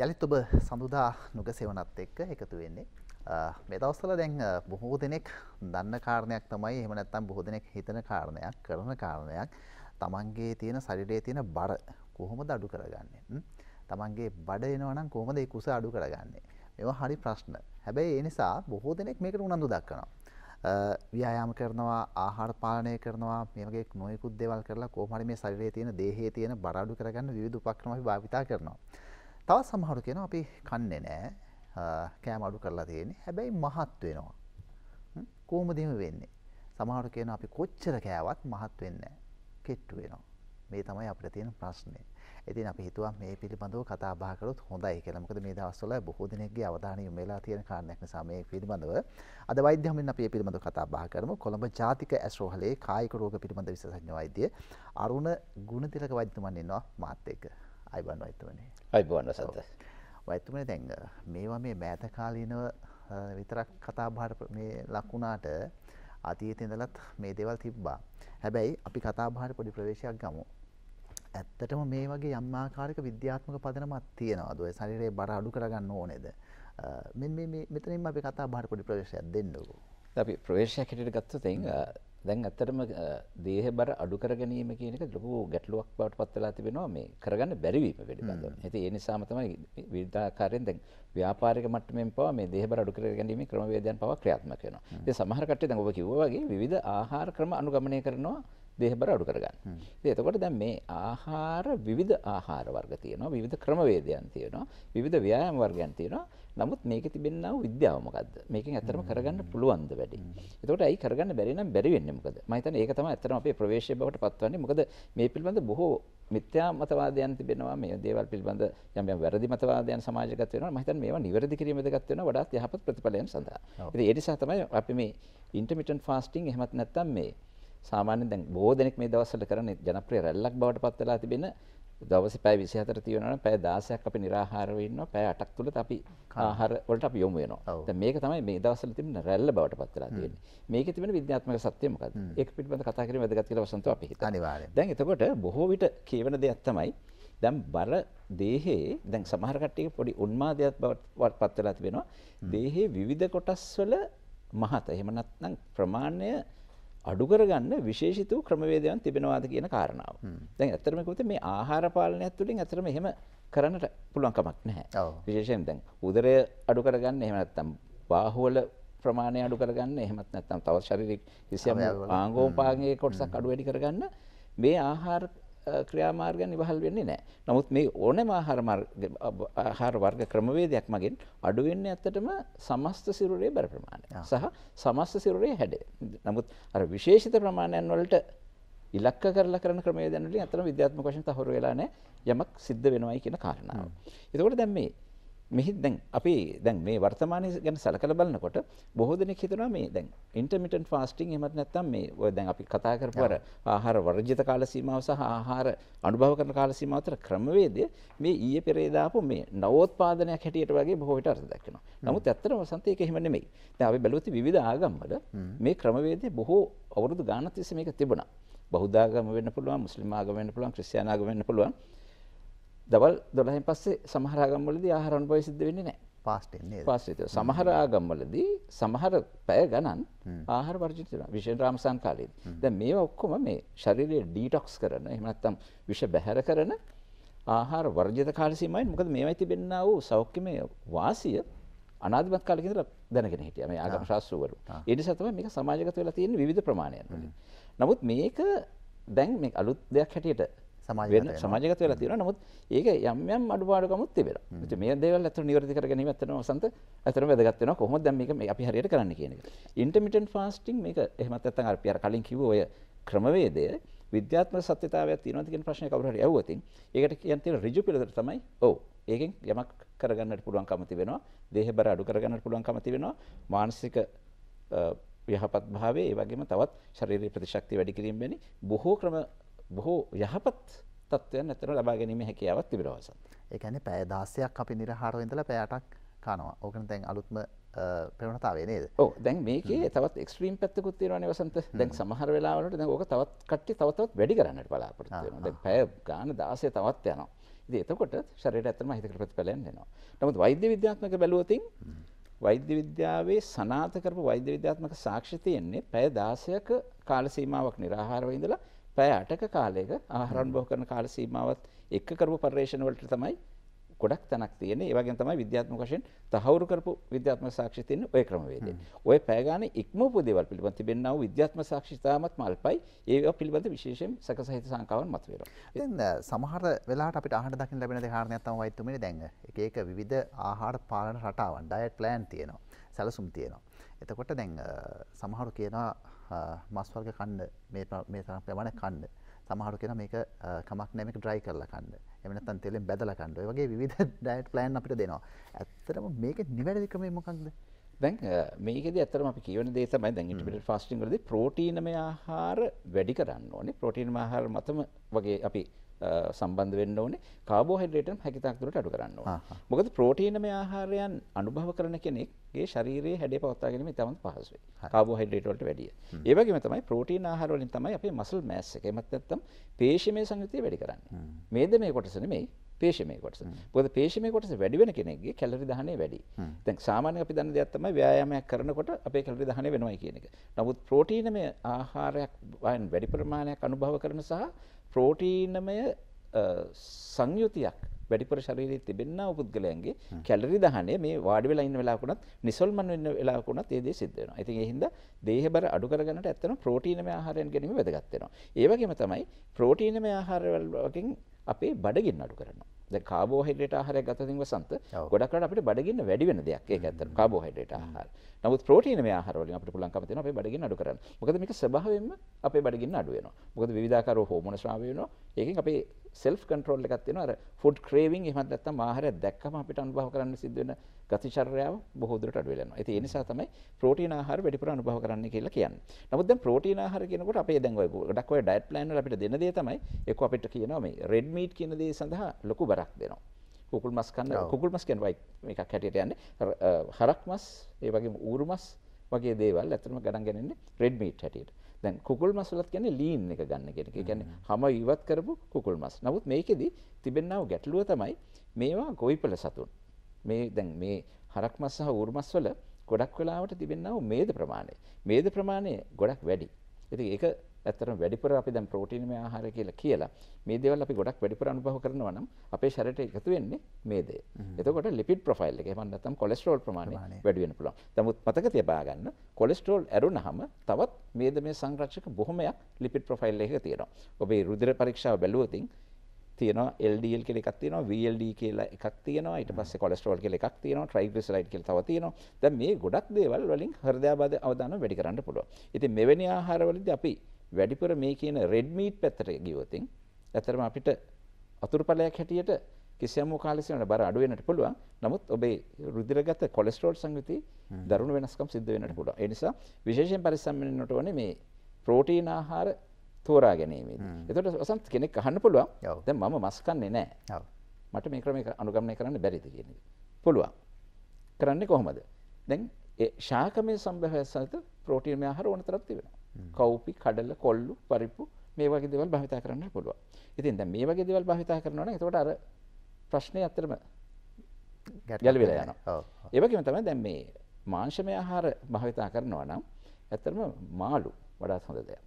යළිත් ඔබ සඳුදා නුගසෙවනත් එක්ක එකතු වෙන්නේ. මේ දවස්වල දැන් බොහෝ දෙනෙක් දන්න කාරණයක් තමයි එහෙම නැත්නම් බොහෝ දෙනෙක් හිතන කාරණයක් කරන කාරණයක් තමන්ගේ තියෙන ශරීරයේ තියෙන බර කොහොමද අඩු කරගන්නේ? තමන්ගේ බඩ එනවා නම් කොහොමද ඒ කුස අඩු කරගන්නේ? මේවා හරි ප්‍රශ්න. හැබැයි ඒ නිසා බොහෝ දෙනෙක් මේකට උනන්දු දක්වනවා. ව්‍යායාම කරනවා, ආහාර පාලනය කරනවා, මේ වගේ නොයෙකුත් දේවල් කරලා කොහොම හරි මේ ශරීරයේ තියෙන, දේහයේ තියෙන බර අඩු කරගන්න විවිධ උපක්‍රම අපි භාවිතා කරනවා. තවත් සමහරු කියන අපි කන්නේ නෑ කෑම අඩු කරලා තියෙන්නේ හැබැයි මහත් වෙනවා. කොහොමද එහෙම වෙන්නේ? සමහරු කියන අපි කොච්චර කෑවත් මහත් වෙන්නේ නෑ. කෙට්ටු වෙනවා. මේ තමයි අපිට තියෙන ප්‍රශ්නේ. ඉතින් අපි හිතුවා මේ පිළිබඳව කතා බහ කළොත් හොඳයි කියලා. මොකද මේ දවස්වල බොහෝ දෙනෙක්ගේ අවධානය යොමු වෙලා තියෙන කාරණයක් නිසා මේ පිළිබඳව අද වෛද්‍ය හමුවෙන් අපි මේ පිළිබඳව කතා බහ කරමු. කොළඹ ජාතික ඇස්රෝහලේ කායික රෝග පිළිබඳ විශේෂඥ වෛද්‍ය අරුණ ගුණතිලක වෛද්‍යතුමන් ඉන්නවා මාත් එක්ක. අයිබන් වයිතුවනේ අයිබන්න සත වයිතුමන දැන් මේවා මේ මෑත කාලීනව විතරක් කතාභාට මේ ලක්වුණාට අතීතඉඳලත් මේ දෙවල් තිබ්බා හැබැයි අපි කතාභාට පොඩි ප්‍රවේශයක් ගමු ඇත්තටම මේ වගේ යම්මාකාරක විද්‍යාත්මක පදනමත් තියෙනවා දුව සරිරේ බර අඩු කරගන්න ඕනෙද මෙ මෙතනින් අපි කතා බාට පොඩි ප්‍රවේශයක් දෙන්නකෝ අපි ප්‍රවේශයක් හිට ගත්තතින් දැන් ඇත්තටම දේහ බර අඩු කර ගැනීම කියන එක ලොකු ගැටලුවක් බවට පත් වෙලා තිබෙනවා මේ කරගන්න බැරි වීම පිළිබඳව. ඉතින් ඒ නිසාම තමයි විවිධාකාරයෙන් දැන් ව්‍යාපාරික මට්ටමින් පවා මේ දේහ බර අඩු කර ගැනීමේ ක්‍රමවේදයන් පවා ක්‍රියාත්මක වෙනවා. ඉතින් සමහර කට්ටිය දැන් ඔබ කිව්වා වගේ විවිධ ආහාර ක්‍රම අනුගමනය කරනවා දේහබර අඩු කරගන්න. එතකොට දැන් මේ ආහාර විවිධ ආහාර වර්ග තියෙනවා විවිධ ක්‍රමවේදයන් තියෙනවා විවිධ ව්‍යායාම වර්ගයන් තියෙනවා. නමුත් මේකේ තිබෙනා වූ විද්‍යාව මොකද්ද? මේකෙන් ඇත්තටම කරගන්න පුළුවන්ද වැඩි? එතකොට ඇයි කරගන්න බැරි නම් බැරි වෙන්නේ මොකද? මම හිතන්නේ ඒක තමයි ඇත්තටම අපේ ප්‍රවේශය බවට පත්වන්නේ. මොකද මේ පිළිබඳ බොහෝ මිත්‍යා මතවාදයන් තිබෙනවා මේ දේවල් පිළිබඳ යම් යම් වැරදි මතවාදයන් සමාජගත වෙනවා මම හිතන්නේ මේවා නිවැරදි කිරීම වැදගත් වෙනවා වඩාත් යහපත් ප්‍රතිඵලයන් සඳහා. ඉතින් ඒ නිසා තමයි අපි මේ intermittent fasting එහෙමත් නැත්නම් මේ සාමාන්‍යයෙන් දැන් බොහෝ දෙනෙක් මේ දවස්වල කරන ජනප්‍රිය රැල්ලක් බවට පත් වෙලා තිබෙන දවසේ පැය 24 තියෙනවා පැය 16ක් අපි निराහාරව ඉන්නවා පැය 8ක් තුලත් අපි ආහාර වලට අපි යොමු වෙනවා. දැන් මේක තමයි මේ දවස්වල තිබෙන රැල්ල බවට පත් වෙලා තියෙන්නේ. මේකේ තිබෙන විද්‍යාත්මක සත්‍ය මොකද්ද? ඒක පිළිබඳව කතා කිරීම වැදගත් කියලා වසන්තව අපි හිතනවා. අනිවාර්යයෙන්. දැන් එතකොට බොහෝ විට කියවෙන දෙයක් තමයි දැන් බර දේහයේ දැන් සමහර කට්ටියක පොඩි උන්මාදයක් බවට පත් වෙලා තිබෙනවා. දේහයේ විවිධ කොටස් වල මහත එහෙම නැත්නම් ප්‍රමාණය අඩු කරගන්න විශේෂිත වූ ක්‍රමවේදයන් තිබෙනවාද කියන කාරණාව. දැන් ඇත්තටම කිව්වොත් මේ ආහාර පාලනයත් තුළින් ඇත්තටම එහෙම කරන්නට පුළුවන් කමක් නැහැ. විශේෂයෙන් දැන් උදරය අඩු කරගන්න එහෙම නැත්නම් බාහුවල ප්‍රමාණය අඩු කරගන්න එහෙමත් නැත්නම් තව ශාරීරික කිසියම් ආංගෝපාංගයේ කොටසක් අඩු වැඩි කරගන්න මේ ආහාර ක්‍රියාමාර්ගයන් ඉවහල් වෙන්නේ නැහැ. නමුත් මේ ඕනෑම ආහාර ආහාර වර්ග ක්‍රමවේදයක් මගින් අඩු වෙන්නේ ඇත්තටම සමස්ත සිරුරේ බර ප්‍රමාණය සහ සමස්ත සිරුරේ හැඩය. නමුත් අර විශේෂිත ප්‍රමාණයන් වලට ඉලක්ක කරලා කරන ක්‍රමවේදයන් වලින් අතන විද්‍යාත්මක වශයෙන් තහවුරු වෙලා නැහැ යමක් සිද්ධ වෙනවයි කියන කාරණාව. එතකොට දැන් මේ මෙහි දැන් අපි දැන් මේ වර්තමානය ගැන සලකලා බලනකොට බොහෝ දෙනෙක් හිතනවා මේ දැන් intermittent fasting එහෙමත් නැත්නම් මේ ඔය දැන් අපි කතා කරපු අර ආහාර වර්ජිත කාල සීමාව සහ ආහාර අනුභව කරන කාල සීමාව අතර ක්‍රමවේදය මේ ඊයේ පෙරේදා ආපු මේ නවෝත්පාදනයක් හැටියට වගේ බොහෝ විට අර්ථ දක්වනවා. නමුත් ඇත්තටම වසන්ත ඒක එහෙම නෙමෙයි. දැන් අපි බැලුවොත් විවිධ ආගම්වල මේ ක්‍රමවේදය බොහෝ අවුරුදු ගානක් තිස්සේ මේක තිබුණා. බෞද්ධ ආගම වෙන්න පුළුවන්, මුස්ලිම් ආගම වෙන්න පුළුවන්, ක්‍රිස්තියානි ආගම වෙන්න පුළුවන්. දවල් 12න් පස්සේ සමහර ආගම්වලදී ආහාර අනුභවය සිද්ධ වෙන්නේ නැහැ. පාස්ට් එන්නේ. පාස්ට් ඒක. සමහර ආගම්වලදී සමහර පැය ගණන් ආහාර වර්ජිත වෙනවා. විශේෂයෙන් රාමසාන් කාලේදී. දැන් මේවා ඔක්කොම මේ ශරීරය ඩීටොක්ස් කරන, එහෙම නැත්නම් විෂ බැහැර කරන ආහාර වර්ජිත කාල සීමාවෙන් මොකද මේවයි තිබෙන්නා වූ සෞඛ්‍යමය වාසිය අනාදිමත් කාලෙක ඉඳලා දැනගෙන හිටියා මේ ආගම ශාස්ත්‍රවරු. ඒ නිසා තමයි මේක සමාජගත වෙලා තියෙන විවිධ ප්‍රමාණයන් වලින්. නමුත් මේක දැන් මේ අලුත් දෙයක් හැටියට සමාජ සමාජගත වෙලා තියෙනවා. නමුත් ඒක යම් යම් අඩුපාඩුකමුත් තිබෙනවා. ඉතින් මේ දේවල් අතට නිවැරදි කර ගැනීම අතට වසන්ත අතටම වැදගත් වෙනවා. කොහොමද දැන් මේක අපි හරියට කරන්න කියන එක. intermittent fasting මේක එහෙමත් නැත්නම් අර අපි අර කලින් කිව්ව ඔය ක්‍රමවේදය විද්‍යාත්මක සත්‍යතාවයක් තියෙනවද කියන ප්‍රශ්නේ කවුරු හරි අහුවොතින් ඒකට කියන්න තියෙන ඍජු පිළිතුර තමයි ඔව්. ඒකෙන් යමක් කරගන්නට පුළුවන්කම තිබෙනවා. දේහ බර අඩු කරගන්නට පුළුවන්කම තිබෙනවා. මානසික යහපත් භාවයේ ඒ වගේම තවත් ශාරීරික ප්‍රතිශක්තිය වැඩි කිරීම වැනි බොහෝ ක්‍රම බොහෝ යහපත් තත්වයන් ඇතන ලබා ගැනීම හැකියාවත් තිබිරවසන්. එකන පෑ දාසයක් අපි නිරහාරව ඉඳල පෑටක් කනවා ඕකන තැන් අලුත්ම ප්‍රවණතාවේ නේද ඕ දැන් මේකේ තවත් එක්ස්ට්‍රීම් පැත්තකුත් තියෙනවානේ වසන්ත දැන් සමහර වෙලාවලට දැන් ඕක තවත් කට්ටිය තව තවත් වැඩි කරන්නට බලාපොරොත්තු වෙනවා දැන් පැය ගාන 16 තවත් යනවා ඉතින් එතකොට ශරීරයට ඇත්තටම අහිතකර ප්‍රතිඵලයන් එනවා නමුත් වෛද්‍ය විද්‍යාත්මක බැලුවොතින් වෛද්‍ය විද්‍යාවේ සනාථ කරපු වෛද්‍ය විද්‍යාත්මක සාක්ෂි තියෙන්නේ පැය 16ක කාල සීමාවක් निराහාරව ඉඳලා පැය 8ක කාලයක ආහාර අනුභව කරන කාල සීමාවත් එක්ක කරපු පරිශ්‍රණ වලට තමයි ගොඩක් තැනක් තියෙන්නේ. ඒ වගේම තමයි විද්‍යාත්මක වශයෙන් තහවුරු කරපු විද්‍යාත්මක සාක්ෂි තියෙන ඔය ක්‍රමවේදයෙන්. ඔය පැය ගානේ ඉක්මවපු දේවල් පිළිබඳ තිබෙනා වූ විද්‍යාත්මක සාක්ෂි තාමත් මල්පයි. ඒවා පිළිබඳ විශේෂයෙන් සකසහිත සංකාවන් මතුවෙනවා. දැන් සමහර වෙලාවට අපිට අහන්න දකින්න ලැබෙන දේ කාරණයක් තමයි වයිතුමිනේ දැන් එක එක විවිධ ආහාර පාලන රටාවන් ඩයට් ප්ලෑන් තියෙනවා. සැලසුම් තියෙනවා. එතකොට දැන් සමහරු කියනවා මස් වර්ග කන්න මේ මේ තරම් ප්‍රමාණයක් කන්න. සමහරු කියනවා මේක කමක් නැහැ මේක ඩ්‍රයි කරලා කන්න. එහෙම නැත්නම් තෙලෙන් බැදලා කන්න. ඔය වගේ විවිධ ඩයට් ප්ලෑන් අපිට දෙනවා. ඇත්තටම මේකේ නිවැරදි ක්‍රමය මොකක්ද? දැන් මේකද ඇතරම අපි කියවන දේ තමයි දැන් ඉන්ටර්මිටන්ට් ෆාස්ටිං වලදී ප්‍රෝටීනමය ආහාර වැඩි කරන්න ඕනේ. ප්‍රෝටීනමය ආහාර මතම වගේ අපි සම්බන්ධ වෙන්න ඕනේ කාබෝහයිඩ්‍රේට්ම් හැකිතාක් දුරට අඩු කරන්න ඕනේ. මොකද ප්‍රෝටීනමය ආහාරයන් අනුභව කරන කෙනෙක්ගේ ශරීරයේ හැඩය පවත්වා ගැනීම ඉතාමත් පහසුයි. කාබෝහයිඩ්‍රේට් වලට වැඩිය. ඒ වගේම තමයි ප්‍රෝටීන ආහාර වලින් තමයි අපේ මසල් මෑස් එක. එමත් නැත්නම් පේශීමේ සංයුතිය වැඩි කරන්නේ. මේද මේ කොටස නෙමෙයි පේශමය කොටස පොද පේශමය කොටස වැඩිවෙන කෙනෙක්ගේ කැලරි දහනය වැඩි තැන් සාමාන්‍ය අපි දන්න දෙයක්ත්තම ව්‍යයාමයක් කරනකොට අපේ කැලරි දහන වෙනවා කියන එක. නමුත් ප්‍රෝටීනමය ආහාරයක් වයන් වැඩි ප්‍රමාණයක් අනුභව කරන සහ ප්‍රෝටීනමය සංයුතියක් වැඩිපුර ශරීරයේ තිබෙනා පුද්ගලයන්ගේ කැලරි දහනය මේ වාඩි වෙලා ඉන්න වෙලාවකුණත් නිසල්මන් වෙන්න වෙලාවකුණත් ඒ දේ සිද්ධ වෙනවා. ඉතින් ඒ හින්දා දේහ බර අඩු කරගන්නට ඇත්තටම ප්‍රෝටීනමය ආහාරයන් ගැනීම වැදගත් වෙනවා. ඒ වගේම තමයි ප්‍රෝටීනමය ආහාරවලින් අපේ බඩගින්න අඩු කරනවා. දැන් කාබෝහයිඩ්‍රේට් ආහාරයක් ගත්තොත් වසන්ත ගොඩක් රට අපිට බඩගින්න වැඩි වෙන දෙයක් ඒක ඇත්තට කාබෝහයිඩ්‍රේට් ආහාර. නමුත් ප්‍රෝටීනමය ආහාර වලින් අපිට පුළුවන්කම තියෙනවා අපේ බඩගින්න අඩු කරන්න. මොකද මේක ස්වභාවයෙන්ම අපේ බඩගින්න අඩු වෙනවා. මොකද විවිධාකාර හෝමෝන ස්රාවය වෙනවා. ඒකෙන් අපේ self control එකක් තියෙනවා අර food craving එහෙමත් නැත්නම් ආහාරයක් දැක්කම අපිට අනුභව කරන්න සිද්ධ වෙන ගතිචර්යාව බොහෝ දුරට අඩු වෙලා යනවා. ඉතින් ඒ නිසා තමයි ප්‍රෝටීන ආහාර වැඩිපුර අනුභව කරන්න කියලා කියන්නේ. නමුත් දැන් ප්‍රෝටීන ආහාර කියනකොට අපේ දැන් ඔය ගොඩක් ඔය ඩයට් plan වල අපිට දෙන දේ තමයි එක්ක අපිට කියනවා මේ red meat කියන දේ සඳහා ලොකු බරක් දෙනවා. කුකුල් මස් කන්න කුකුල් මස් කියන වයි මේකක් හැටියට යන්නේ හරක් මස් ඒ වගේම ඌරු මස් වගේ දේවල් ඇත්තටම ගණන් ගන්නේ රෙඩ් මීට් හැටියට. දැන් කුකුල් මස් වලත් කියන්නේ ලීන් එක ගන්න කියන එක. ඒ කියන්නේ හැම ඉවත් කරපු කුකුල් මස්. නමුත් මේකෙදි තිබෙනව ගැටලුව තමයි මේවා ගොවිපළ සතුන්. මේ දැන් මේ හරක් මස් සහ ඌරු මස් වල ගොඩක් වෙලාවට තිබෙනව මේද ප්‍රමාණය. මේද ප්‍රමාණය ගොඩක් වැඩි. ඉතින් ඒක ඇත්තටම වැඩිපුර අපි දැන් ප්‍රෝටීනමය ආහාර කියලා කියලා මේ දේවල් අපි ගොඩක් වැඩිපුර අනුභව කරනවා නම් අපේ ශරීරයට එකතු වෙන්නේ මේ දේ. එතකොට ලිපිඩ් ප්‍රොෆයිල් එක එහෙම නැත්නම් කොලෙස්ටරෝල් ප්‍රමාණය වැඩි වෙන්න පුළුවන්. නමුත් මතක තියා ගන්න කොලෙස්ටරෝල් ඇරුණාම තවත් මේදමේ සංරක්ෂක බොහොමයක් ලිපිඩ් ප්‍රොෆයිල් එකක තියෙනවා. ඔබේ රුධිර පරීක්ෂාව බැලුවොතින් තියෙනවා LDL කියලා එකක් තියෙනවා VLD කියලා එකක් තියෙනවා ඊට පස්සේ කොලෙස්ටරෝල් කියලා එකක් තියෙනවා ට්‍රයිග්ලිසරයිඩ් කියලා තව තියෙනවා දැන් මේ ගොඩක් දේවල් වලින් හෘදයාබාධ අවදානම වැඩි කරන්න පුළුවන් ඉතින් මෙවැනි ආහාරවලදී අපි වැඩිපුර මේ කියන රෙඩ් මීට් පැත්තට ගියොතින් ඇත්තටම අපිට අතුරුඵලයක් හැටියට කිසියම් කාලසිනවන බර අඩු වෙන්නට පුළුවන්. නමුත් ඔබේ රුධිරගත කොලෙස්ටරෝල් සංයුති දරුණු වෙනස්කම් සිද්ධ වෙන්නට පුළුවන්. ඒ නිසා විශේෂයෙන් පරිස්සම් වෙන්නට ඕනේ මේ ප්‍රෝටීන් ආහාර තෝරා ගැනීමේදී. එතකොට ඔසන්ත් කෙනෙක් අහන්න පුළුවන්. දැන් මම මස් කන්නේ නැහැ. මට මේ ක්‍රමයක අනුගමනය කරන්න බැරිද කියන එක. පුළුවන්. කරන්නේ කොහොමද? දැන් ඒ ශාකමය සම්භවය සහිත ප්‍රෝටීන් ආහාර ඕන තරම් තිබෙනවා. කව්පි කඩල කොල්ලු පරිප්පු මේ වගේ දේවල් භාවිතා කරන්න පුළුවන්. ඉතින් දැන් මේ වගේ දේවල් භාවිතා කරනවා නම් එතකොට අර ප්‍රශ්නේ ඇත්තටම ගැළවිලා යනවා. ඔව්. ඒ වගේම තමයි දැන් මේ මාංශමය ආහාර භාවිතා කරනවා නම් ඇත්තටම මාළු වඩාත් හොඳ දෙයක්.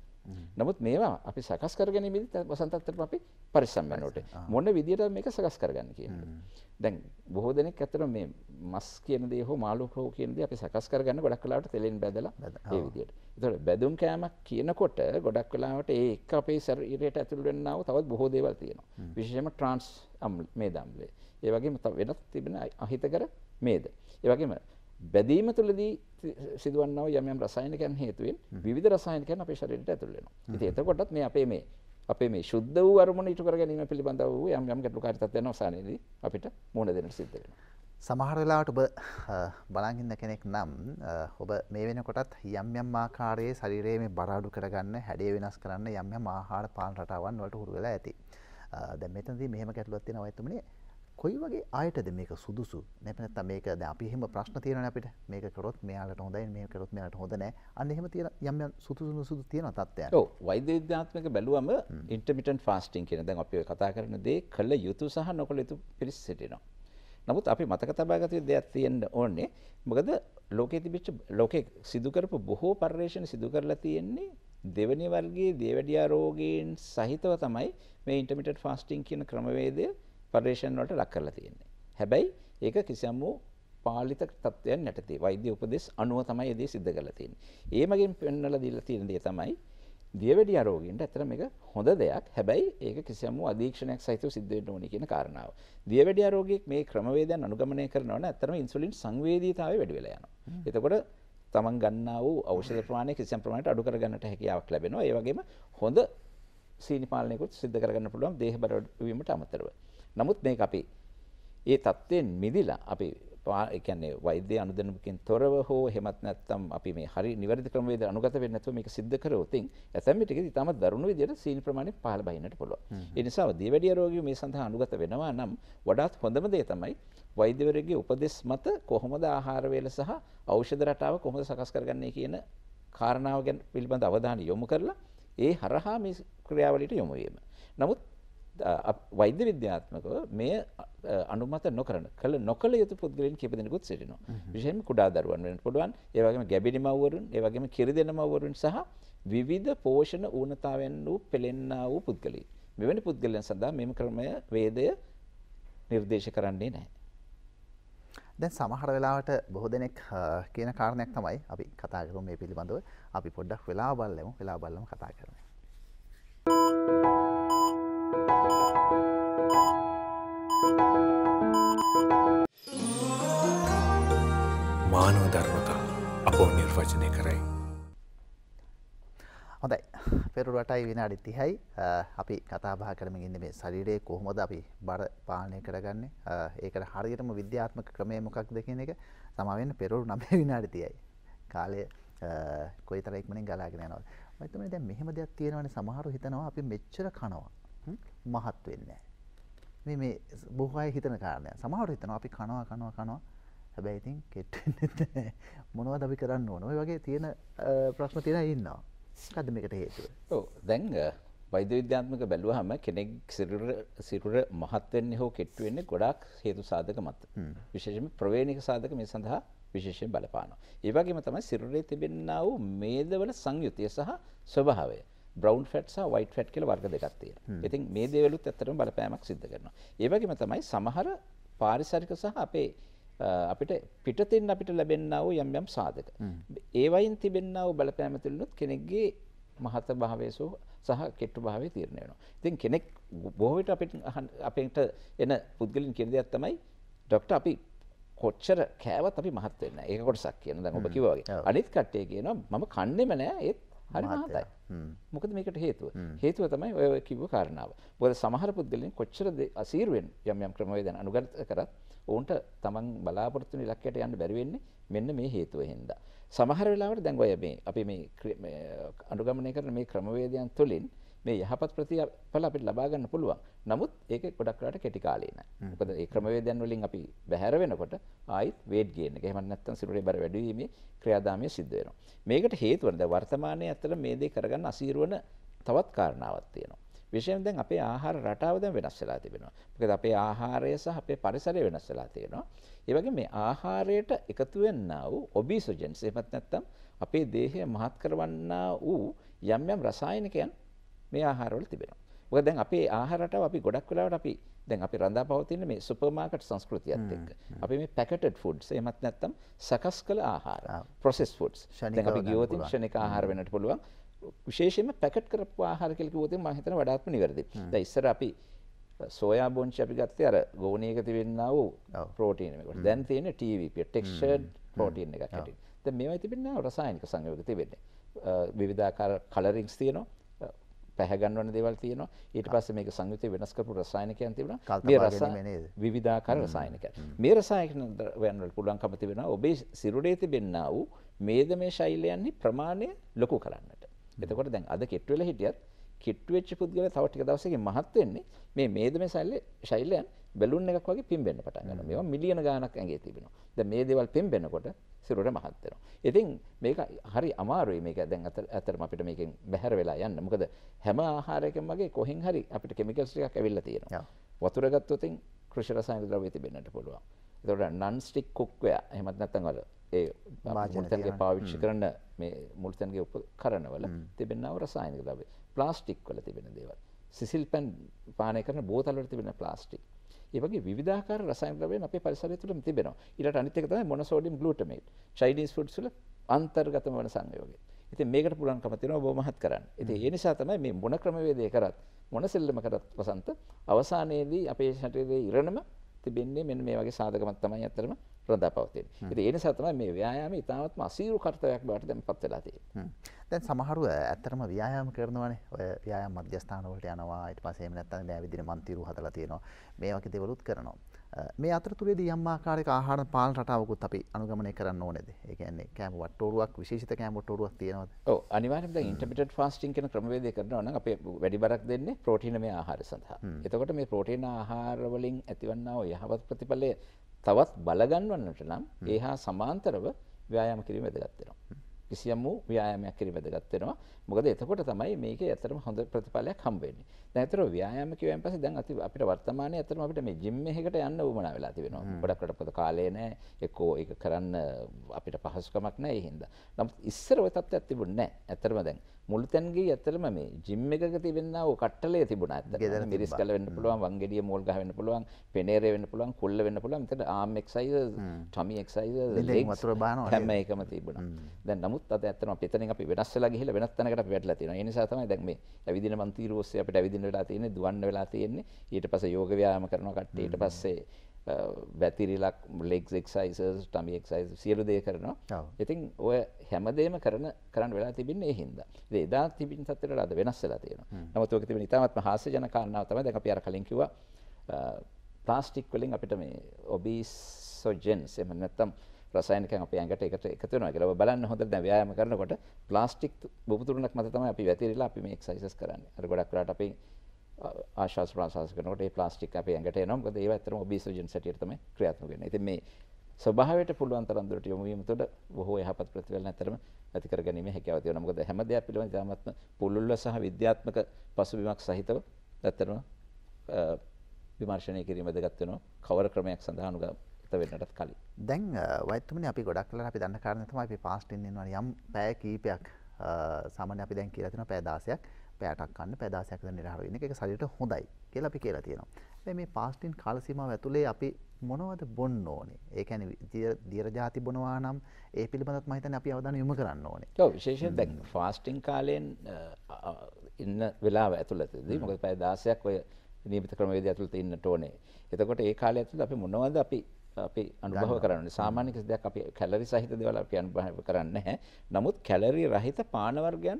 නමුත් මේවා අපි සකස් කර ගැනීමේදී වසන්තත්තරම අපි පරිස්සම් වෙනකොට මොන විදිහට මේක සකස් කරගන්න කියන්නේ. දැන් බොහෝ දෙනෙක් ඇත්තට මේ මස් කියන දේ හෝ මාළු හෝ කියන දේ අපි සකස් කරගන්න ගොඩක් වෙලාවට තෙලෙන් බැදලා ඒ විදිහට. ඒතකොට බැදුම් කෑමක් කියනකොට ගොඩක් වෙලාවට ඒ එක්ක අපේ ශරීරයට ඇතුල් වෙන්නා වූ තවත් බොහෝ දේවල් තියෙනවා. විශේෂයෙන්ම ට්‍රාන්ස් අම්ල මේද අම්ලය. ඒ වගේම තව වෙනත් තිබෙන අහිතකර මේද. ඒ වගේම බැදීම තුළදී සිදුවන්නව යම් යම් රසායනිකයන් හේතුවෙන් විවිධ රසායනිකයන් අපේ ශරීරයට ඇතුල් වෙනවා. ඉතින් එතකොටත් මේ අපේ මේ අපේ මේ ශුද්ධ වූ අරමුණ ඉටු කර ගැනීම පිළිබඳව වූ යම් යම් ගැටලුකාරී තත්ත්වයන් අවසානයේදී අපිට මුහුණ දෙන්නට සිද්ධ වෙනවා. සමහර වෙලාවට ඔබ බලන් ඉන්න කෙනෙක් නම් ඔබ මේ වෙනකොටත් යම් යම් ආකාරයේ ශරීරයේ මේ බර අඩු කරගන්න, හැඩය වෙනස් කරන්න යම් යම් ආහාර පාන රටාවන් වලට හුරු වෙලා ඇති. දැන් මෙතනදී මෙහෙම ගැටලුවක් තියෙනවා එතුමනේ කොයි වගේ අයටද මේක සුදුසු නැපනැත්ත මේක ද අපි හෙම ප්‍රශ්න තියෙන අපිට මේක කරොත් මෙයාලට හොඳයි මේ කරොත් මෙයාට හොඳ නෑ අන්න එහෙම තියෙන යම් යම් සුදුසු සුදු තියෙන තත්ත්වයන් ඔව් වෛද්‍යවිද්‍යාත්මක බැලුවම ඉන්ටර්මිටන්ට් ෆාස්ටිං කියන දැන් අපි කතා කරන දේ කළ යුතු සහ නොකළ යුතු පිරිස් සිටිනවා නමුත් අපි මතක තබා ගත යුතු දෙයක් තියෙන්න ඕනේ මොකද ලෝකයේ තිබිච්ච ලෝකේ සිදු කරපු බොහෝ පර්යේෂණ සිදු කරලා තියෙන්නේ දෙවෙනි වර්ගයේ දේවඩියා රෝගීන් සහිතව තමයි මේ ඉන්ටර්මිටන්ට් ෆාස්ටිං කියන ක්‍රමවේදය පර්යේෂණ වලට ලක් කරලා තියෙන්නේ. හැබැයි ඒක කිසියම් වූ පාලිත තත්ත්වයන් යටතේ වෛද්‍ය උපදෙස් අනුව තමයි ඒ දේ සිද්ධ කරලා තියෙන්නේ. ඒ මගින් පෙන්වලා දීලා තියෙන දේ තමයි දියවැඩියා රෝගීන්ට ඇත්තට මේක හොඳ දෙයක්. හැබැයි ඒක කිසියම් වූ අධීක්ෂණයක් සහිතව සිද්ධ වෙන්න ඕනේ කියන කාරණාව. දියවැඩියා රෝගියෙක් මේ ක්‍රමවේදයන් අනුගමනය කරනවා නම් ඇත්තටම ඉන්සුලින් සංවේදීතාවය වැඩි වෙලා යනවා. එතකොට තමන් ගන්නා වූ ඖෂධ ප්‍රමාණය කිසියම් ප්‍රමාණයට අඩු කරගන්නට හැකියාවක් ලැබෙනවා. ඒ වගේම හොඳ සීනි පාලනයකුත් සිද්ධ කරගන්න පුළුවන් දේහ බර වීමට අමතරව. නමුත් මේක අපි ඒ தත්ත්වෙන් මිදිලා අපි ඒ කියන්නේ වෛද්‍ය අනුදැනුමකින් තොරව හෝ එහෙමත් නැත්නම් අපි මේ හරි නිවැරදි ක්‍රමවේද අනුගත වෙන්නේ නැතුව මේක සිද්ධ කරොත් ඇතැම් විටකදී ඉතාම දරුණු විදිහට සීනි ප්‍රමාණය පහළ බහින්නට පුළුවන්. ඒ නිසා දියවැඩිය රෝගියෝ මේ සඳහා අනුගත වෙනවා නම් වඩාත් හොඳම දේ තමයි වෛද්‍යවරයෙකුගේ උපදෙස් මත කොහොමද ආහාර වේල සහ ඖෂධ රටාව කොහොමද සකස් කරගන්නේ කියන කාරණාව ගැන පිළිබඳ අවධානය යොමු කරලා ඒ හරහා මේ ක්‍රියාවලියට යොමු වීම. නමුත් වෛද්‍ය විද්‍යාත්මකව මේ අනුමත නොකරන කළ නොකළ යුතු පුද්ගලයන් කිප දෙනෙකුත් සිටිනවා. විශේෂයෙන්ම කුඩා දරුවන් වෙන්න පුළුවන්, ඒ වගේම ගැබිණි මව්වරුන්, ඒ වගේම කිරිදෙන මව්වරුන් සහ විවිධ පෝෂණ ඌනතාවයන් වූ පෙළෙන්නා වූ පුද්ගලයන්. මෙවැනි පුද්ගලයන් සඳහා මෙම ක්‍රමය වේදය නිර්දේශ කරන්නේ නැහැ. දැන් සමහර වෙලාවට බොහෝ දෙනෙක් කියන කාරණයක් තමයි අපි කතා කරමු මේ පිළිබඳව. අපි පොඩ්ඩක් වෙලා බලමු, වෙලා බලමු කතා කරමු. මානව ධර්මතා අපෝ නිර්වචනය කරයි. හොඳයි පෙරුරටයි විනාඩි තිහයි අපි කතාබා කරමින් ඉන්න මේ ශරීරයේ කොහොමද අපි බර පාලනය කරගන්නේ ඒකට හරියටම විද්‍යාත්මක ක්‍රමය මොකක්ද කියන එක සමාවෙන්න පෙරවරු 9 විනාඩි 30යි. කාලය කොයිතරම් ඉක්මනින් ගලාගෙන යනවද? මම හිතන්නේ දැන් මෙහෙම දෙයක් තියෙනවනේ සමහරව හිතනවා අපි මෙච්චර කනවා. මහත් වෙන්නේ මේ මේ බොහෝ අය හිතන කාරණයක්. සමහරවිට හිතනවා අපි කනවා කනවා කනවා හැබැයි ඉතින් කෙට්ට මොනවද අපි කරන්න ඕන ඔය වගේ තියෙන ප්‍රශ්න තියෙන ඉන්නවා කද මේකට හේතුව දැන් වෛද්‍ය විද්‍යාත්මක බැලුවහම කෙනෙක් සිරුර මහත්වෙන්නේ හෝ කෙට්ටුවෙන්නේ ගොඩක් හේතු සාධක මත විශේෂම ප්‍රවේණික සාධක මේ සඳහා විශේෂයෙන් බලපානවා. ඒ වගේම තමයි සිරුරේ තිබෙනා වූ මේදවල සංයුතිය සහ ස්වභාවය. බ්‍රවන්් ෆැට් සහ වයිට ෆැට් කියල වර්ග දෙකක් තියෙනවා. ඉතින් මේ දේවලුත් ඇත්තටම බලපෑමක් සිද්ධ කරනවා. ඒ වගේම තමයි සමහර පාරිසරික සහ අපේ අපිට පිටතින් අපිට ලැබෙන්නව යම් යම් සාධක. ඒවයින් තිබෙන්නව බලපෑම තුළිනුත් කෙනෙක්ගේ මහත භාවයසෝ සහ කෙට්ටු භාවය තීරණය වෙනවා. ඉතින් කෙනෙක් බොහෝ විට අපිට අපිට එන පුද්ගලින් කියන දෙයක් තමයි ડોක්ටර් අපි කොච්චර කෑවත් අපි මහත් වෙන්න. ඒක කොටසක් කියන දැන් ඔබ කිව්වා වගේ. අනිත් කට්ටිය කියනවා මම කන්නේම නෑ ඒත් හරි මහතයි. මොකද මේකට හේතුව. හේතුව තමයි ඔය කිව්ව කාරණාව. මොකද සමහර පුද්ගලයන් කොච්චර අසීරුවෙන් යම් යම් ක්‍රමවේදයන් අනුගත කරත් ඔවුන්ට තමන් බලාපොරොත්තු වෙන ඉලක්කයට යන්න බැරි වෙන්නේ මෙන්න මේ හේතුව හින්දා. සමහර වෙලාවට දැන් ඔය මේ අපි මේ අනුගමනය කරන මේ ක්‍රමවේදයන් තුළින් මේ යහපත් ප්‍රතිඵල අපිට ලබා ගන්න පුළුවන්. නමුත් ඒක ගොඩක් වෙලාට කෙටි කාලේ නෑ. මොකද ඒ ක්‍රමවේදයන් වලින් අපි බැහැර වෙනකොට ආයිත් weight gain එක. එහෙම නැත්නම් සිරුරේ බර වැඩි වීමේ ක්‍රියාදාමය සිද්ධ වෙනවා. මේකට හේතුව වන දැන් වර්තමානයේ ඇත්තට මේ දේ කරගන්න අසීරුවන තවත් කාරණාවක් තියෙනවා. විශේෂයෙන් දැන් අපේ ආහාර රටාව දැන් වෙනස් වෙලා තිබෙනවා. මොකද අපේ ආහාරය සහ අපේ පරිසරය වෙනස් වෙලා තියෙනවා. ඒ වගේ මේ ආහාරයට එකතු වෙන්නා වූ ඔබිසොජන්ස් එහෙමත් නැත්නම් අපේ දේහය මහත් කරවන්නා වූ යම් යම් රසායනිකයන් මේ ආහාරවල තිබෙනවා. මොකද දැන් අපේ ආහාර රටාව අපි ගොඩක් වෙලාවට අපි දැන් අපි රඳා පවතින මේ සුපර් මාකට් සංස්කෘතියත් එක්ක. අපි මේ පැකටඩ් ෆුඩ්ස් එහෙමත් නැත්නම් සකස් කළ ආහාර, ප්‍රොසෙස් ෆුඩ්ස්. දැන් අපි ගියොත් ෂණික ආහාර වෙන්නට පුළුවන්. විශේෂයෙන්ම පැකට් කරපු ආහාර කියලා කිව්වොත් මම හිතන වඩාත්ම නිවැරදි. දැන් ඉස්සර අපි සෝයා බොංචි අපි ගත්තේ අර ගෝණයක තිබෙනා වූ ප්‍රෝටීන් එකකට. දැන් තියෙන TVP ටෙක්ස්චර්ඩ් ප්‍රෝටීන් එකක් හැටියට. දැන් මේවා තිබෙනා රසායනික සංයෝග තිබෙන්නේ. විවිධාකාර කලරින්ස් තියෙනවා. පැහැගන්වන දේවල් තියෙනවා. ඊට පස්සේ මේක සංයුතේ වෙනස් කරපු රසායනිකයන් තිබුණා. මේ රසායන විවිධාකාර රසායනිකයන්. මේ රසායනික ද්‍රවයන් වල පුළුවන්කම තිබෙනවා ඔබේ සිරුරේ තිබෙනා වූ මේදමේ ශෛලයන්හි ප්‍රමාණය ලොකු කරන්නට. එතකොට දැන් අද කෙට්ටුවෙල හිටියත් කිට්ටු වෙච්ච පුද්ගලයා තව ටික දවසකින් මහත් වෙන්නේ මේ මේදමේ ශෛලයේ ශෛලයන් බැලුන් එකක් වගේ පිම්බෙන්න පටන් ගන්නවා. මේවා මිලියන ගාණක් ඇඟේ තිබෙනවා. දැන් මේ දේවල් පිම්බෙනකොට සිරුර මහත් වෙනවා. ඉතින් මේක හරි අමාරුයි. මේක දැන් අතරම අපිට මේකෙන් බැහැර වෙලා යන්න. මොකද හැම ආහාරයකම වගේ කොහෙන් හරි අපිට කෙමිකල්ස් ටිකක් ඇවිල්ලා තියෙනවා. වතුර ගත්තොත් කෘෂි රසායනික ද්‍රව්‍ය තිබෙන්නට පුළුවන්. ඒතකොට නන් ස්ටික් කුක්වෙයා එහෙමත් නැත්නම් අර ඒ මුල්තන්ගේ පාවිච්චි කරන මේ මුල්තන්ගේ උප කරනවල තිබෙනව රසායනික ද්‍රව්‍ය ප්ලාස්ටික් වල තිබෙන දේවල් සිසිල් පැන් පානය කරන බෝතල් වල තිබෙන ප්ලාස්ටික් ඒ වගේ විවිධාකාර රසායනික ද්‍රව්‍යයන් අපේ පරිසරය තුළම තිබෙනවා ඊළඟට අනිත් එක තමයි මොනෝසෝඩියම් ග්ලූටමේට් චයිනීස් ෆුඩ්ස් වල අන්තර්ගතම වන සංයෝගය ඉතින් මේකට පුළුවන්කම තියෙනවා බොහොමහත් කරන්න ඉතින් ඒ නිසා තමයි මේ මොන ක්‍රමවේදය කරත් මොන සෙල්ලම කරත් වසන්ත අවසානයේදී අපේ ශරීරයේ ඉරණම තිබෙන්නේ මෙන්න මේ වගේ සාධකමක් තමයි අත්‍තරම රඳා පවතින. ඉතින් ඒ නිසා තමයි මේ ව්‍යායාමය ඉතාමත්ම අසීරු කර්තව්‍යයක් බවට දැන් පත් වෙලා තියෙන්නේ. දැන් සමහරව ඇත්තටම ව්‍යායාම කරනවානේ. ඔය ව්‍යායාම මධ්‍යස්ථාන වලට යනවා. ඊට පස්සේ එහෙම නැත්නම් දැන් විදිහට මන්තිරු හදලා තියෙනවා. මේ වගේ දේවලුත් කරනවා. මේ අතරතුරේද යම්මාකාරක ආහාර පාලන රටාවකුත් අපි අනුගමනය කරන්න ඕනේද? ඒ කියන්නේ කෑම වට්ටෝරුවක් විශේෂිත කෑම වට්ටෝරුවක් තියෙනවද? ඔව් අනිවාර්යෙන්ම දැන් ඉන්ටර්මිටන්ට් ෆාස්ටිං කියන ක්‍රමවේදය කරනවා නම් අපි වැඩි බරක් දෙන්නේ ප්‍රෝටීනමය ආහාර සඳහා. එතකොට මේ ප්‍රෝටීන ආහාර වලින් ඇතිවන්නා වූ යහපත් ප්‍රතිඵලය තවත් බලගන්වන්නට නම් ඒ හා සමාන්තරව ව්‍යායාම කිරීම වැදගත් වෙනවා. කිසියම් වූ ව්‍යායාමයක් කිරීම වැදගත් වෙනවා. මොකද එතකොට තමයි මේක ඇතරම හොඳ ප්‍රතිඵලයක් හම්බෙන්නේ. දැන් ඇතර ව්‍යායාම කියවෙන් පස්සේ දැන් අති අපිට වර්තමානයේ ඇතරම අපිට මේ ජිම් එකකට යන්න උවමනා වෙලා තිබෙනවා. ගොඩක් රට පොත කාලය නැහැ. ඒකෝ ඒක කරන්න අපිට පහසුකමක් නැහැ ඒ හින්දා. නමුත් ඉස්සර ওই තත්ත්වයක් තිබුණේ නැහැ. ඇතරම දැන් මුළුතැන්ගේ ඇතරම මේ ජිම් එකක තිබෙනා ඕ කට්ටලය තිබුණා ඇත්තට. මිරිස් කල වෙන්න පුළුවන්, වංගෙඩිය මෝල් ගහ වෙන්න පුළුවන්, පෙනේරේ වෙන්න පුළුවන්, කුල්ල වෙන්න පුළුවන්. මෙතන arm exercises, tummy exercises, legs වතුර බානවා. හැම එකම තිබුණා. දැන් නමුත් අද ඇත්තම අපි එතනින් අපි වෙනස් වෙලා ගිහිල්ලා වෙනස් තැනකට පැත්තකට අපි වැටලා තියෙනවා. ඒ නිසා තමයි දැන් මේ ඇවිදින පන්තිර ඔස්සේ අපිට ඇවිදින්න වෙලා තියෙන්නේ, දුවන්න වෙලා තියෙන්නේ. ඊට පස්සේ යෝග ව්‍යායාම කරනවා කට්ටිය. ඊට පස්සේ වැතිරිලක් ලෙක්ස් එක්සයිසර්ස් ටමි එක්සයිස් සියලු දේ කරනවා. ඉතින් ඔය හැමදේම කරන කරන්න වෙලා තිබෙන්නේ ඒ හින්දා. ඉතින් එදා තිබින් තත්ත්වයට අද වෙනස් වෙලා තියෙනවා. නමුත් ඔක තිබෙන ඉතාමත්ම හාස්‍යජනක කාරණාව තමයි දැන් අපි අර කලින් කිව්වා ප්ලාස්ටික් වලින් අපිට මේ ඔබීසොජෙන්ස් එහෙම නැත්නම් රසායනිකයන් අපේ ඇඟට එකතු එකතු වෙනවා කියලා. ඔබ බලන්න හොඳට දැන් ව්‍යායාම කරනකොට ප්ලාස්ටික් බොබුතුරුණක් මත තමයි අපි වැතිරිලා අපි මේ එක්සර්සයිසස් කරන්නේ. අර ගොඩක් වෙලාට අපි ආශාස ප්‍රාසාස කරනකොට මේ ප්ලාස්ටික් අපේ ඇඟට එනවා. මොකද ඒව ඇත්තටම ඔබීසෝජන්ස් හැටියට තමයි ක්‍රියාත්මක වෙන්නේ. ඉතින් මේ ස්වභාවයට පුළුවන් තරම් දුරට යොමු වීම තුළ බොහෝ යහපත් ප්‍රතිඵලන අතරම ඇති කර ගැනීමේ හැකියාව තියෙනවා. මොකද හැම දෙයක් පිළිබඳ ඉතාමත්ම පුළුල්ව සහ විද්‍යාත්මක පසුබිමක් සහිතව ඇත්තටම විමර්ශනය කිරීම වැදගත් වෙනවා. කවර ක්‍රමයක් සඳහා ත වෙන්නටත් කලින් දැන් වයිතුමනි අපි ගොඩක් කල අපි දන්න කාරණ තමයි අපි පාස්ටින්නවා යම් පෑ කීපයක් සාමන අපි දැන් කියලා තින පෑදාසයක් පෑටක්න්න පැදාසයක් නිරහරවෙන එක සරිට හොඳයි කියලා අපි කියලා තියෙනවා මේ පාස්ටින් කාලසිම ඇතුළේ අපි මොනවද බොන්න ඕනේ ඒකැන දිර ජාති බොනවා නම් ඒ පිළිබඳත් මහිතන අපි අවධන යොම කරන්න ඕනේ විශේෂ දැ ෆාස්ටිං කාලයෙන් ඉන්න වෙලා ඇතුලතදී මොක පය දාසයක් ඔය නීමිත ක්‍රමවේද ඇතුළත ඉන්න ඕනේ එතකොට ඒ කාලය ඇතුළ අපි මොනවද අපි අපි අනුභව කරන්නේ. සාමාන්‍ය කිසි දෙයක් අපි කැලරි සහිත දේවල් අපි අනුභව කරන්නේ නැහැ. නමුත් කැලරි රහිත පාන වර්ගයන්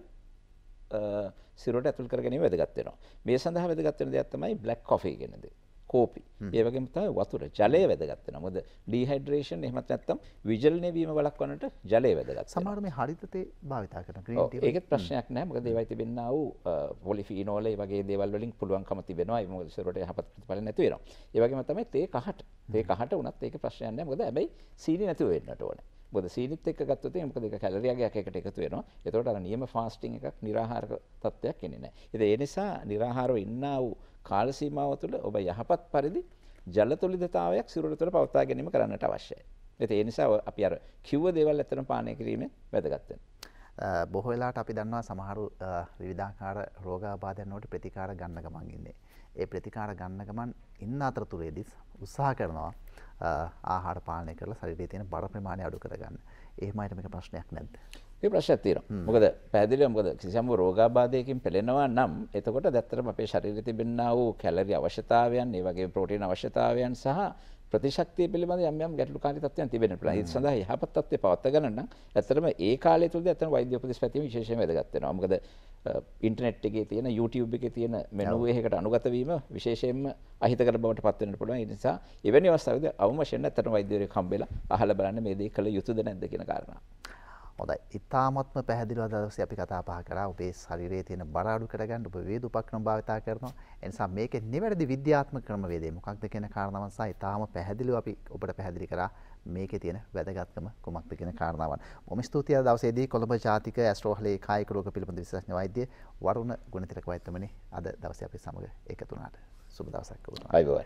සිරුරට ඇතුල් කර ගැනීම වැදගත් වෙනවා. මේ සඳහා වැදගත් වෙන දෙයක් තමයි බ්ලැක් කොෆි කියන දේ. කෝපි. ඒ වගේම තමයි වතුර. ජලය වැදගත් වෙනවා. මොකද ඩිහයිඩ්‍රේෂන් එහෙමත් නැත්නම් විජලනය වීම වළක්වන්නට ජලය වැදගත්. සමහර මේ හරිත තේ භාවිතා කරන ග්‍රීන් ටී. ඒකත් ප්‍රශ්නයක් නැහැ. මොකද ඒවයි තිබෙනා වූ පොලිෆීනෝල් ඒ වගේ දේවල් වලින් පුළුවන්කම තිබෙනවා. ඒ මොකද ශරීරයට යහපත් ප්‍රතිඵල නැති වෙනවා. ඒ වගේම තමයි තේ කහට. තේ කහට වුණත් ඒක ප්‍රශ්නයක් නැහැ. මොකද හැබැයි සීනි නැතුව වෙන්නට ඕනේ. මොකද සීනිත් එක්ක ගත්තොත් ඒක මොකද ඒක කැලරියගයක් එකට එකතු වෙනවා. ඒතකොට අර නියම ෆාස්ටිං එකක් निराහාරක තත්ත්වයක් එන්නේ නැහැ. ඉතින් ඒ නිසා निराහාරව ඉන්නා වූ කාල සීමාව තුළ ඔබ යහපත් පරිදි ජල තුලිදතාවයක් සිරුර තුළ පවත්වා ගැනීම කරන්නට අවශ්‍යයි. ඒ නිසා අපි අර කිව්ව දේවල් ඇත්තටම පානය කිරීමෙන් වැදගත් වෙනවා. බොහෝ වෙලාට අපි දන්නවා සමහරු විවිධාකාර රෝගාබාධයන් වලට ප්‍රතිකාර ගන්න ගමන් ඉන්නේ. ඒ ප්‍රතිකාර ගන්න ගමන් ඉන්න අතරතුරේදී උත්සාහ කරනවා ආහාර පානය කරලා ශරීරයේ තියෙන බර ප්‍රමාණය අඩු කරගන්න. එහෙම අයට මේක ප්‍රශ්නයක් නැද්ද? ඒ ප්‍රශ්නයක් තියෙනවා. මොකද පැහැදිලිව මොකද කිසියම් රෝගාබාධයකින් පෙළෙනවා නම් එතකොට දැත්තටම අපේ ශරීරයේ තිබෙනා වූ කැලරි අවශ්‍යතාවයන්, ඒ වගේම ප්‍රෝටීන අවශ්‍යතාවයන් සහ ප්‍රතිශක්තිය පිළිබඳ යම් යම් ගැටලුකාරී තත්ත්වයන් තිබෙන්න පුළුවන්. ඒ සඳහා යහපත් තත්ත්වය පවත්වා ගන්න නම් ඇත්තටම ඒ කාලය තුළදී ඇත්තටම වෛද්‍ය උපදෙස් පැතීම විශේෂයෙන් වැදගත් වෙනවා. මොකද ඉන්ටර්නෙට් එකේ තියෙන YouTube එකේ තියෙන මෙනු එකකට අනුගත වීම විශේෂයෙන්ම අහිතකර බවට පත් වෙන්න පුළුවන්. ඒ නිසා එවැනි අවස්ථාවකදී අවම වශයෙන් ඇත්තටම වෛද්‍යවරයෙක් හම්බෙලා අහලා බලන්න මේ දේ කළ යුතුද නැද්ද කියන කාරණා. හොඳයි. ඉතාමත්ම පැහැදිලිව දවසේ අපි කතා බහ කරා ඔබේ ශරීරයේ තියෙන බර අඩු කරගන්න ඔබ වේද උපක්‍රම භාවිතා කරනවා. ඒ නිසා මේකේ නිවැරදි විද්‍යාත්මක ක්‍රමවේදය මොකක්ද කියන කාරණාවන් සහ ඉතාම පැහැදිලිව අපි ඔබට පැහැදිලි කරා මේකේ තියෙන වැදගත්කම කුමක්ද කියන කාරණාවන්. බොහොම ස්තුතියි දවසේදී කොළඹ ජාතික ඇස්ට්‍රෝහලේ කායික රෝග පිළිබඳ විශේෂඥ වෛද්‍ය වරුණ ගුණතිලක වෛද්‍යතුමනි අද දවසේ අපි සමග එකතු වුණාට. සුබ දවසක් ඔබට. අයිබෝයි.